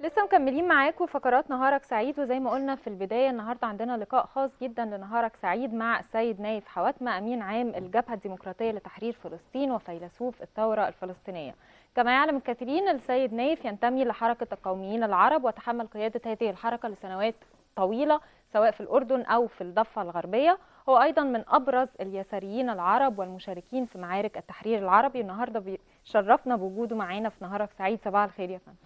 لسه مكملين معاكم فقرات نهارك سعيد وزي ما قلنا في البدايه النهارده عندنا لقاء خاص جدا لنهارك سعيد مع السيد نايف حواتمه امين عام الجبهه الديمقراطيه لتحرير فلسطين وفيلسوف الثوره الفلسطينيه. كما يعلم الكثيرين السيد نايف ينتمي لحركه القوميين العرب وتحمل قياده هذه الحركه لسنوات طويله سواء في الاردن او في الضفه الغربيه هو ايضا من ابرز اليساريين العرب والمشاركين في معارك التحرير العربي النهارده بيشرفنا بوجوده معانا في نهارك سعيد صباح الخير يا فندم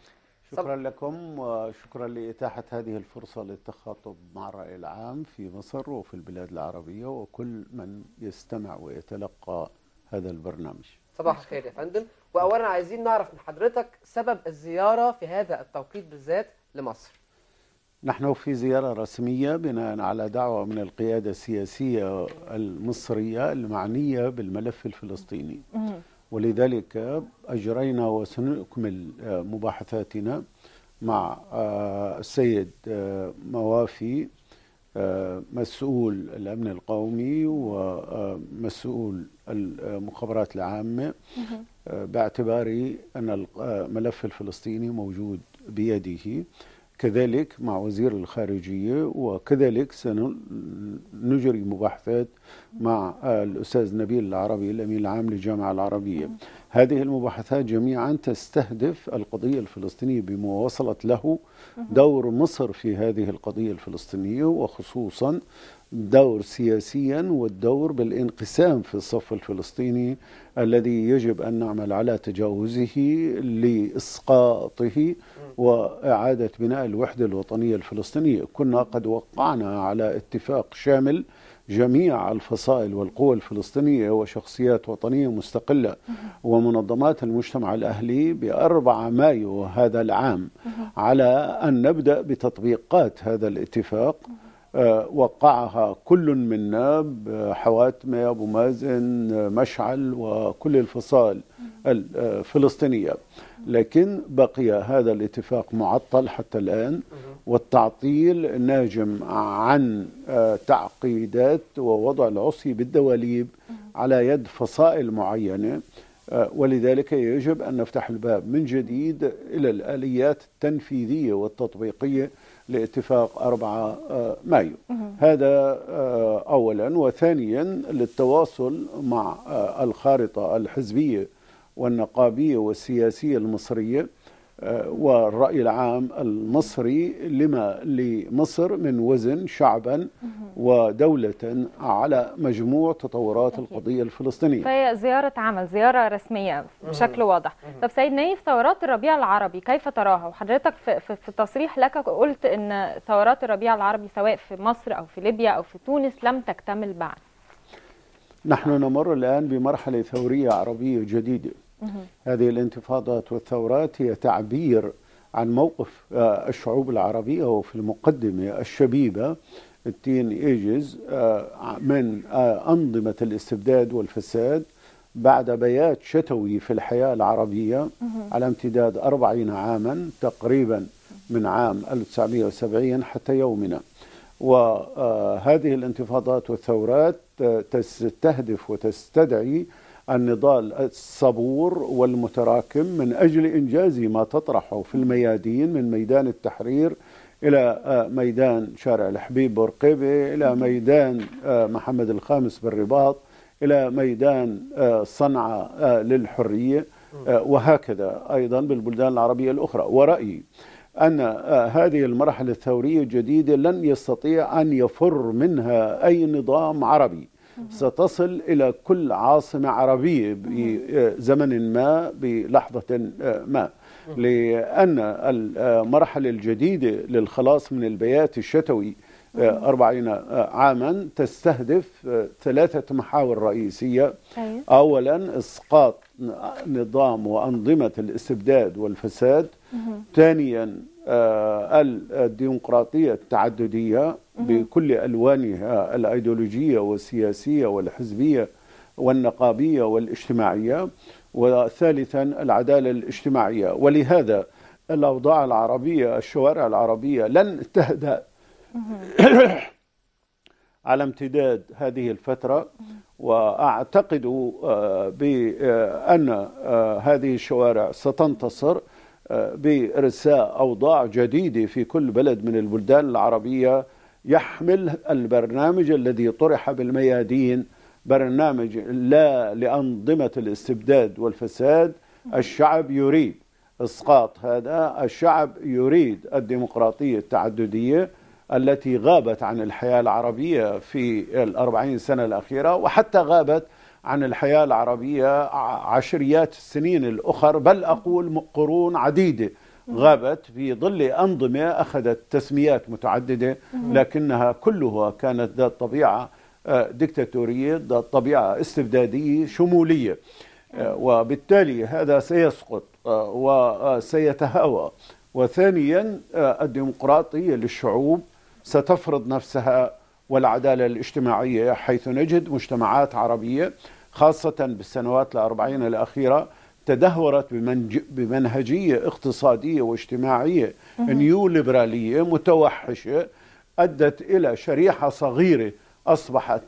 شكرا لكم وشكرا لإتاحة هذه الفرصة للتخاطب مع الرأي العام في مصر وفي البلاد العربية وكل من يستمع ويتلقى هذا البرنامج صباح الخير يا فندم وأولا عايزين نعرف من حضرتك سبب الزيارة في هذا التوقيت بالذات لمصر نحن في زيارة رسمية بناء على دعوة من القيادة السياسية المصرية المعنية بالملف الفلسطيني ولذلك أجرينا وسنكمل آه، مباحثاتنا مع آه، السيد آه، موافي مسؤول الأمن القومي ومسؤول المخابرات العامة باعتباري أن الملف الفلسطيني موجود بيده كذلك مع وزير الخارجية وكذلك سنجري مباحثات مع الأستاذ نبيل العربي الأمين العام للجامعة العربية هذه المباحثات جميعا تستهدف القضية الفلسطينية بمواصلة له دور مصر في هذه القضية الفلسطينية وخصوصا دور سياسيا والدور بالانقسام في الصف الفلسطيني الذي يجب أن نعمل على تجاوزه لإسقاطه وإعادة بناء الوحدة الوطنية الفلسطينية كنا قد وقعنا على اتفاق شامل جميع الفصائل والقوى الفلسطينية وشخصيات وطنية مستقلة ومنظمات المجتمع الأهلي بأربعة مايو هذا العام على أن نبدأ بتطبيقات هذا الاتفاق آه، وقعها كل منا آه، حواتمه أبو مازن آه، مشعل وكل الفصائل الفلسطينية لكن بقي هذا الاتفاق معطل حتى الآن والتعطيل ناجم عن تعقيدات ووضع العصي بالدواليب على يد فصائل معينة ولذلك يجب أن نفتح الباب من جديد إلى الآليات التنفيذية والتطبيقية لاتفاق 4 آه، مايو هذا آه، أولا وثانيا للتواصل مع آه، الخارطة الحزبية والنقابية والسياسية المصرية آه، والرأي العام المصري لما لمصر من وزن شعبا ودولة على مجموع تطورات القضية الفلسطينية فهي زيارة عمل زيارة رسمية بشكل واضح طب سيد نايف ثورات الربيع العربي كيف تراها وحضرتك في, تصريح لك قلت أن ثورات الربيع العربي سواء في مصر أو في ليبيا أو في تونس لم تكتمل بعد نحن نمر الآن بمرحلة ثورية عربية جديدة هذه الانتفاضات والثورات هي تعبير عن موقف آه، الشعوب العربية وفي المقدمة الشبيبة التين ايجز آه، من آه، أنظمة الاستبداد والفساد بعد بيات شتوي في الحياة العربية على امتداد أربعين عاما تقريبا من عام 1970 حتى يومنا وهذه الانتفاضات والثورات تستهدف وتستدعي النضال الصبور والمتراكم من أجل إنجاز ما تطرحه في الميادين من ميدان التحرير إلى آه، ميدان شارع الحبيب بورقيبة إلى ميدان آه، محمد الخامس بالرباط إلى ميدان آه، صنعاء للحرية وهكذا أيضا بالبلدان العربية الأخرى ورأيي أن هذه المرحلة الثورية الجديدة لن يستطيع أن يفر منها أي نظام عربي ستصل إلى كل عاصمة عربية بزمن ما بلحظة ما لأن المرحلة الجديدة للخلاص من البيات الشتوي آه، أربعين آه، عاما تستهدف آه، ثلاثة محاور رئيسية أولا إسقاط نظام وأنظمة الاستبداد والفساد ثانيا آه، الديمقراطية التعددية بكل ألوانها الأيديولوجية والسياسية والحزبية والنقابية والاجتماعية وثالثا العدالة الاجتماعية ولهذا الأوضاع العربية الشوارع العربية لن تهدأ على امتداد هذه الفترة وأعتقد آه، بأن آه، هذه الشوارع ستنتصر بإرساء أوضاع جديدة في كل بلد من البلدان العربية يحمل البرنامج الذي طرح بالميادين برنامج لا لأنظمة الاستبداد والفساد الشعب يريد إسقاط هذا الشعب يريد الديمقراطية التعددية التي غابت عن الحياة العربية في الأربعين سنة الأخيرة وحتى غابت عن الحياة العربية عشريات السنين الأخر بل أقول قرون عديدة غابت في ظل أنظمة أخذت تسميات متعددة لكنها كلها كانت ذات طبيعة آه، دكتاتورية ذات طبيعة استبدادية شمولية آه، وبالتالي هذا سيسقط آه، وسيتهاوى وثانيا الديمقراطية للشعوب ستفرض نفسها والعدالة الاجتماعية حيث نجد مجتمعات عربية خاصة بالسنوات الأربعين الأخيرة تدهورت بمنهجية اقتصادية واجتماعية نيو ليبرالية متوحشة أدت إلى شريحة صغيرة أصبحت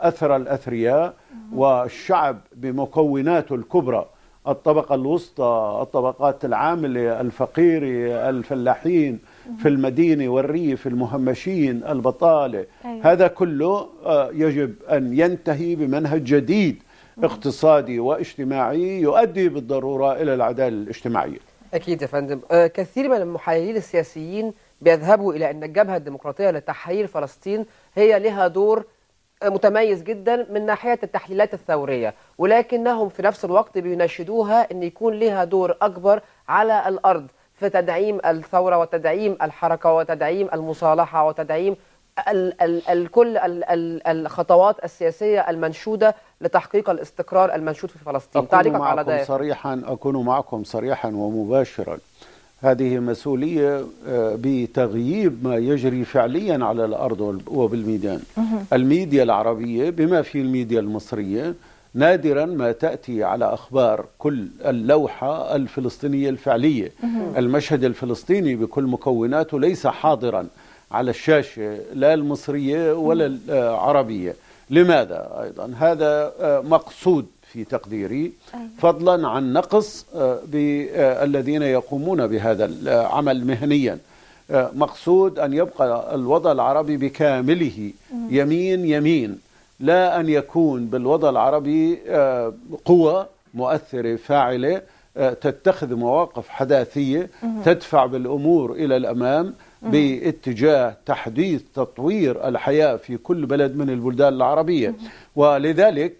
أثر الأثرياء والشعب بمكوناته الكبرى الطبقة الوسطى الطبقات العاملة الفقيرة الفلاحين في المدينة والريف المهمشين البطالة أيوة. هذا كله آه، يجب أن ينتهي بمنهج جديد اقتصادي واجتماعي يؤدي بالضرورة إلى العدالة الاجتماعية أكيد يا فندم آه، كثير من المحللين السياسيين بيذهبوا إلى أن الجبهة الديمقراطية لتحرير فلسطين هي لها دور آه، متميز جدا من ناحية التحليلات الثورية ولكنهم في نفس الوقت بيناشدوها أن يكون لها دور أكبر على الأرض في تدعيم الثورة وتدعيم الحركة وتدعيم المصالحة وتدعيم ال ال ال كل ال ال الخطوات السياسية المنشودة لتحقيق الاستقرار المنشود في فلسطين أكون تعليقك معكم على ده صريحا أكون معكم صريحا ومباشرا هذه مسؤولية آه، بتغييب ما يجري فعليا على الأرض وبالميدان الميديا العربية بما في الميديا المصرية نادرا ما تأتي على أخبار كل اللوحة الفلسطينية الفعلية المشهد الفلسطيني بكل مكوناته ليس حاضرا على الشاشة لا المصرية ولا العربية لماذا أيضا هذا آه، مقصود في تقديري أيوة. فضلا عن نقص آه، بالذين آه، يقومون بهذا العمل مهنيا مقصود أن يبقى الوضع العربي بكامله يمين يمين لا أن يكون بالوضع العربي آه، قوة مؤثرة فاعلة آه، تتخذ مواقف حداثية تدفع بالأمور إلى الأمام باتجاه تحديث تطوير الحياة في كل بلد من البلدان العربية ولذلك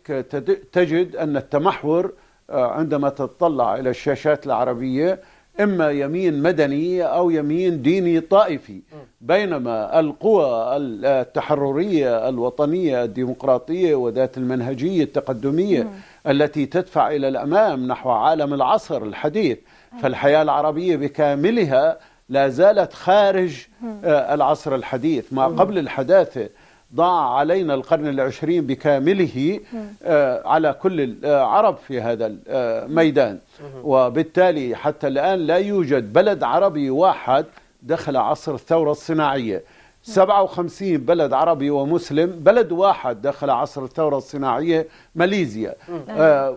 تجد أن التمحور آه، عندما تتطلع إلى الشاشات العربية إما يمين مدني أو يمين ديني طائفي بينما القوى التحررية الوطنية الديمقراطية وذات المنهجية التقدمية التي تدفع إلى الأمام نحو عالم العصر الحديث فالحياة العربية بكاملها لا زالت خارج آه، العصر الحديث ما قبل الحداثة ضاع علينا القرن العشرين بكامله آه، على كل العرب آه، في هذا الميدان آه، وبالتالي حتى الآن لا يوجد بلد عربي واحد دخل عصر الثورة الصناعية 57 بلد عربي ومسلم بلد واحد دخل عصر الثورة الصناعية ماليزيا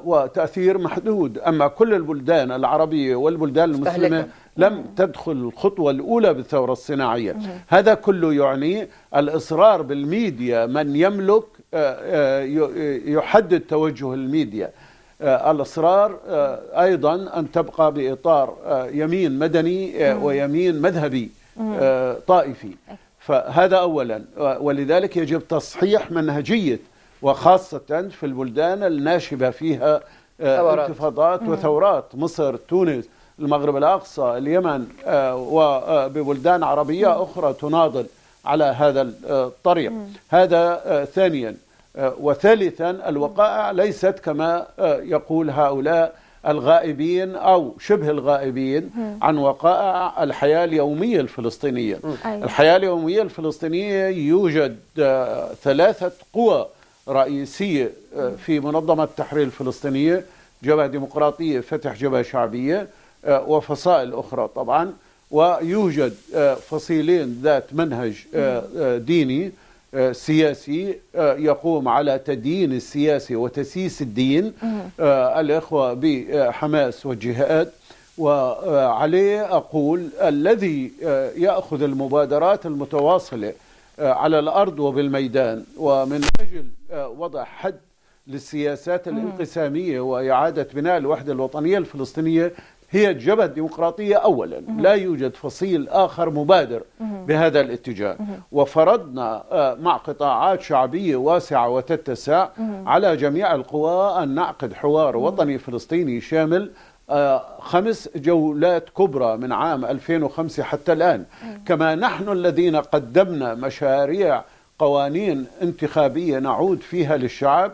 وتأثير محدود أما كل البلدان العربية والبلدان المسلمة لم تدخل الخطوة الأولى بالثورة الصناعية هذا كله يعني الإصرار بالميديا من يملك آه، آه، آه، يحدد توجه الميديا الإصرار أيضا أن تبقى بإطار يمين مدني ويمين مذهبي طائفي فهذا أولا ولذلك يجب تصحيح منهجية وخاصة في البلدان الناشبة فيها انتفاضات وثورات مصر تونس المغرب الأقصى اليمن آه، وببلدان آه، عربية أخرى تناضل على هذا آه، الطريق هذا ثانيا وثالثا الوقائع ليست كما يقول هؤلاء الغائبين أو شبه الغائبين عن وقائع الحياة اليومية الفلسطينية أيوة. الحياة اليومية الفلسطينية يوجد ثلاثة قوى رئيسية في منظمة التحرير الفلسطينية جبهة ديمقراطية فتح جبهة شعبية آه، وفصائل أخرى طبعا ويوجد آه، فصيلين ذات منهج آه، ديني سياسي يقوم على تدين السياسي وتسييس الدين الإخوة بحماس والجهاد وعليه أقول الذي يأخذ المبادرات المتواصلة على الأرض وبالميدان ومن أجل وضع حد للسياسات الانقسامية وإعادة بناء الوحدة الوطنية الفلسطينية هي جبهة ديمقراطية أولا لا يوجد فصيل آخر مبادر بهذا الاتجاه وفرضنا آه، مع قطاعات شعبية واسعة وتتسع على جميع القوى أن نعقد حوار وطني فلسطيني شامل آه، خمس جولات كبرى من عام 2005 حتى الآن كما نحن الذين قدمنا مشاريع قوانين انتخابية نعود فيها للشعب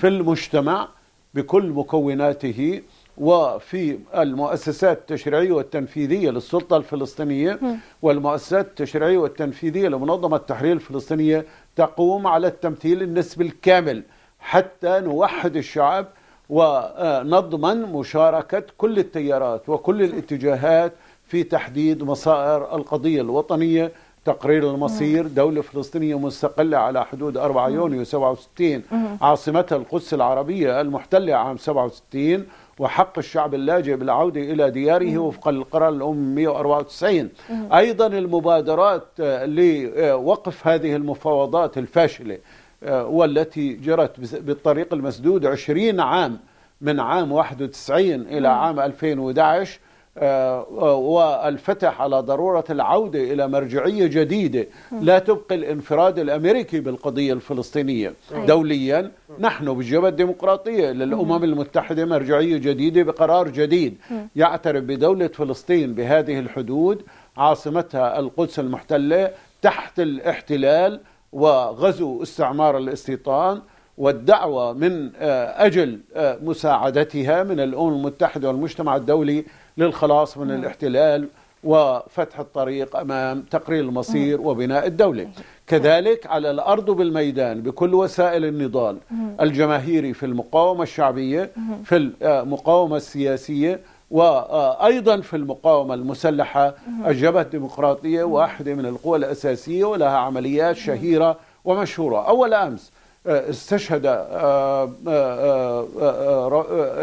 في المجتمع بكل مكوناته وفي المؤسسات التشريعية والتنفيذية للسلطة الفلسطينية والمؤسسات التشريعية والتنفيذية لمنظمة التحرير الفلسطينية تقوم على التمثيل النسبي الكامل حتى نوحد الشعب ونضمن مشاركة كل التيارات وكل الاتجاهات في تحديد مصائر القضية الوطنية تقرير المصير دولة فلسطينية مستقلة على حدود 4 يونيو 67 عاصمتها القدس العربية المحتلة عام 67 وحق الشعب اللاجئ بالعودة إلى دياره وفق القرار الأم 194 أيضا المبادرات آه، لوقف هذه المفاوضات الفاشلة آه، والتي جرت بالطريق المسدود 20 عام من عام 91 إلى عام 2011 آه، والفتح على ضرورة العودة إلى مرجعية جديدة لا تبقي الانفراد الأمريكي بالقضية الفلسطينية دوليا نحن بالجبهة الديمقراطية للأمم المتحدة مرجعية جديدة بقرار جديد يعترف بدولة فلسطين بهذه الحدود عاصمتها القدس المحتلة تحت الاحتلال وغزو استعمار الاستيطان والدعوة من آه، أجل آه، مساعدتها من الأمم المتحدة والمجتمع الدولي للخلاص من نعم. الاحتلال وفتح الطريق امام تقرير المصير نعم. وبناء الدوله نعم. كذلك على الارض بالميدان بكل وسائل النضال الجماهيري في المقاومه الشعبيه في المقاومه آه، السياسيه وايضا آه، في المقاومه المسلحه الجبهه الديمقراطيه واحده من القوى الاساسيه ولها عمليات شهيره ومشهوره اول امس آه، استشهد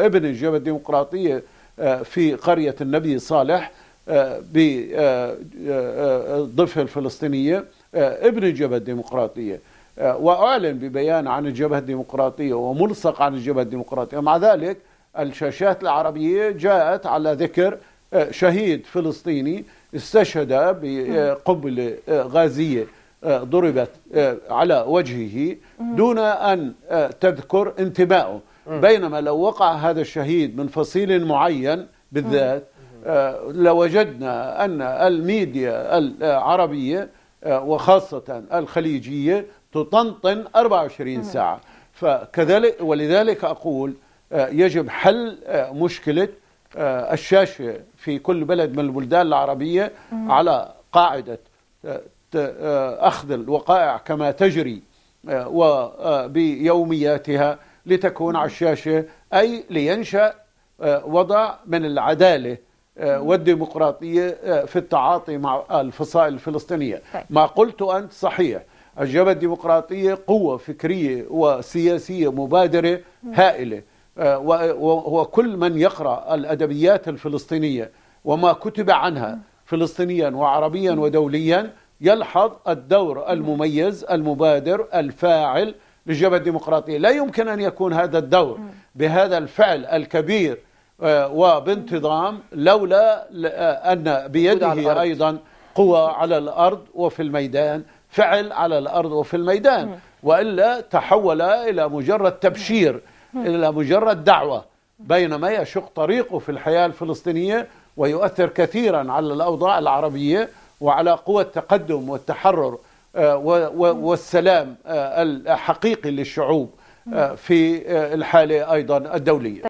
ابن الجبهه الديمقراطيه آه، في قرية النبي صالح آه، بضفة آه، الفلسطينية ابن الجبهة الديمقراطية وأعلن ببيان عن الجبهة الديمقراطية وملصق عن الجبهة الديمقراطية مع ذلك الشاشات العربية جاءت على ذكر شهيد فلسطيني استشهد بقنبلة غازية ضربت على وجهه دون أن تذكر انتمائه بينما لو وقع هذا الشهيد من فصيل معين بالذات آه، لوجدنا أن الميديا العربية آه، وخاصة الخليجية تطنطن 24 ساعة فكذلك ولذلك أقول آه، يجب حل مشكلة الشاشة في كل بلد من البلدان العربية على قاعدة أخذ الوقائع كما تجري وبيومياتها لتكون على الشاشة أي لينشأ آه، وضع من العدالة آه، والديمقراطية آه، في التعاطي مع الفصائل الفلسطينية طيب. ما قلت أنت صحيح الجبهة الديمقراطية قوة فكرية وسياسية مبادرة هائلة وكل من يقرأ الأدبيات الفلسطينية وما كتب عنها فلسطينيا وعربيا ودوليا يلحظ الدور المميز المبادر الفاعل للجبهه الديمقراطيه، لا يمكن ان يكون هذا الدور بهذا الفعل الكبير آه، وبانتظام لولا آه، ان بيده ايضا قوى على الارض وفي الميدان، فعل على الارض وفي الميدان، والا تحول الى مجرد تبشير الى مجرد دعوه بينما يشق طريقه في الحياه الفلسطينيه ويؤثر كثيرا على الاوضاع العربيه وعلى قوى التقدم والتحرر آه، والسلام آه، الحقيقي للشعوب آه، في الحالة أيضا الدولية